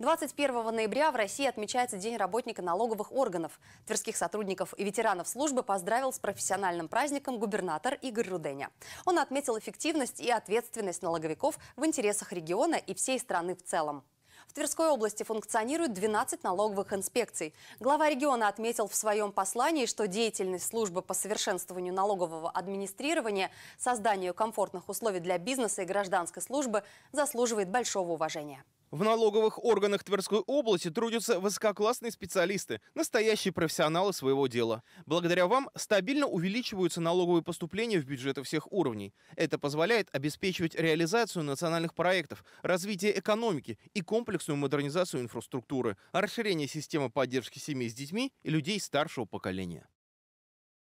21 ноября в России отмечается День работника налоговых органов. Тверских сотрудников и ветеранов службы поздравил с профессиональным праздником губернатор Игорь Руденя. Он отметил эффективность и ответственность налоговиков в интересах региона и всей страны в целом. В Тверской области функционирует 12 налоговых инспекций. Глава региона отметил в своем послании, что деятельность службы по совершенствованию налогового администрирования, созданию комфортных условий для бизнеса и гражданской службы заслуживает большого уважения. В налоговых органах Тверской области трудятся высококлассные специалисты, настоящие профессионалы своего дела. Благодаря вам стабильно увеличиваются налоговые поступления в бюджеты всех уровней. Это позволяет обеспечивать реализацию национальных проектов, развитие экономики и комплексную модернизацию инфраструктуры, расширение системы поддержки семей с детьми и людей старшего поколения.